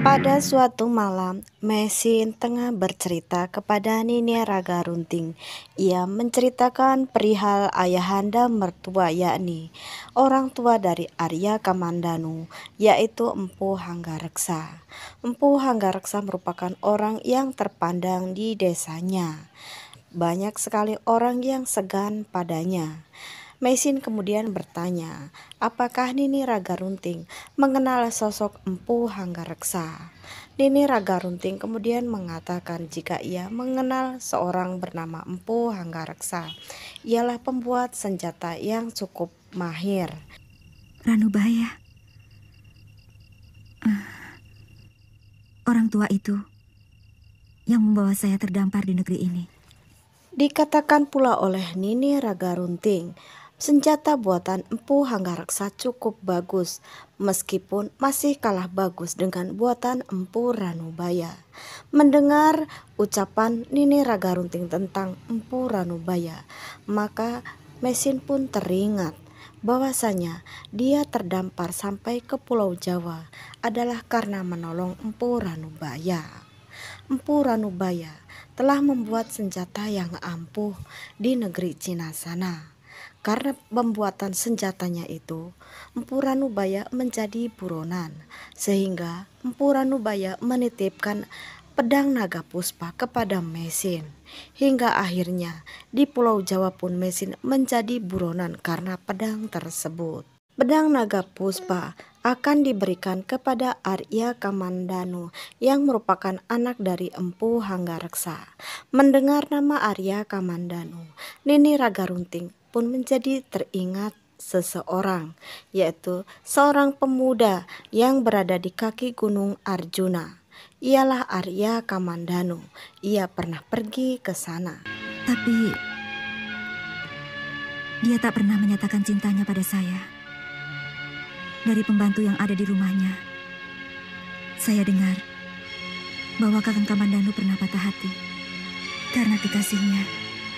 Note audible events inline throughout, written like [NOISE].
Pada suatu malam, Mesin tengah bercerita kepada Nini Raga Runting. Ia menceritakan perihal ayahanda mertua yakni orang tua dari Arya Kamandanu, yaitu Empu Hanggareksa. Empu Hanggareksa merupakan orang yang terpandang di desanya. Banyak sekali orang yang segan padanya. Mesin kemudian bertanya, apakah Nini Raga Runting mengenal sosok Empu Hangga Reksa? Nini Raga Runting kemudian mengatakan jika ia mengenal seorang bernama Empu Hangga Reksa, Ialah pembuat senjata yang cukup mahir. Ranubaya. Uh, orang tua itu yang membawa saya terdampar di negeri ini. Dikatakan pula oleh Nini Raga Runting Senjata buatan Empu Hanggaraksa cukup bagus, meskipun masih kalah bagus dengan buatan Empu Ranubaya. Mendengar ucapan Nini Raga tentang Empu Ranubaya, maka Mesin pun teringat bahwasanya dia terdampar sampai ke Pulau Jawa adalah karena menolong Empu Ranubaya. Empu Ranubaya telah membuat senjata yang ampuh di negeri Cina sana karena pembuatan senjatanya itu, Empu Ranubaya menjadi buronan, sehingga Empu Ranubaya menitipkan pedang naga puspa kepada Mesin. Hingga akhirnya di Pulau Jawa pun Mesin menjadi buronan karena pedang tersebut. Pedang naga puspa akan diberikan kepada Arya Kamandanu yang merupakan anak dari Empu Hanggareksa. Mendengar nama Arya Kamandanu, Nini Raga Runting pun menjadi teringat seseorang, yaitu seorang pemuda yang berada di kaki Gunung Arjuna. Ialah Arya Kamandanu. Ia pernah pergi ke sana. Tapi dia tak pernah menyatakan cintanya pada saya. Dari pembantu yang ada di rumahnya, saya dengar bahwa Kakang Kamandanu pernah patah hati karena kekasihnya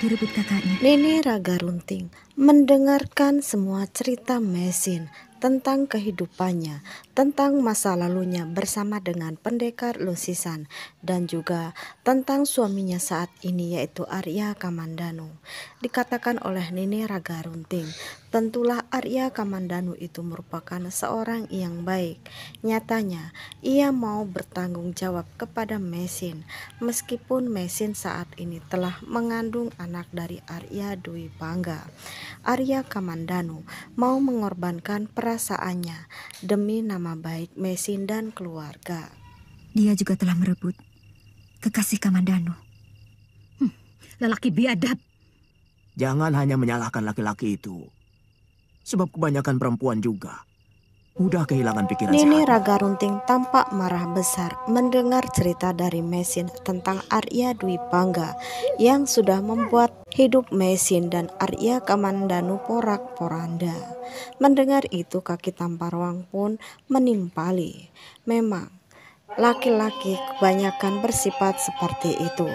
direbut kakaknya. Nenek Raga Runting mendengarkan semua cerita Mesin tentang kehidupannya, tentang masa lalunya bersama dengan pendekar Lusisan dan juga tentang suaminya saat ini yaitu Arya Kamandanu. Dikatakan oleh Nini Raga Runting, tentulah Arya Kamandanu itu merupakan seorang yang baik. Nyatanya, ia mau bertanggung jawab kepada Mesin, meskipun Mesin saat ini telah mengandung anak dari Arya Dwi Pangga. Arya Kamandanu mau mengorbankan perasaannya demi nama baik Mesin dan keluarga. Dia juga telah merebut kekasih Kamandanu. Hm, lelaki biadab. Jangan hanya menyalahkan laki-laki itu. Sebab kebanyakan perempuan juga mudah kehilangan pikiran Nini sehat. Raga Runting tampak marah besar mendengar cerita dari Mesin tentang Arya Dwi Pangga yang sudah membuat hidup Mesin dan Arya Kamandanu porak-poranda. Mendengar itu kaki Tamparwang pun menimpali. Memang laki-laki kebanyakan bersifat seperti itu.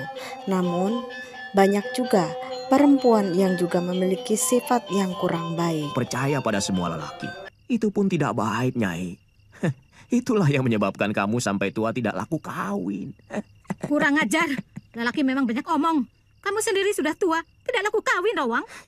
Namun banyak juga perempuan yang juga memiliki sifat yang kurang baik. Percaya pada semua lelaki itu pun tidak baik, Nyai. [LAUGHS] Itulah yang menyebabkan kamu sampai tua tidak laku kawin. [LAUGHS] Kurang ajar. Lelaki memang banyak omong. Kamu sendiri sudah tua, tidak laku kawin, Rawang.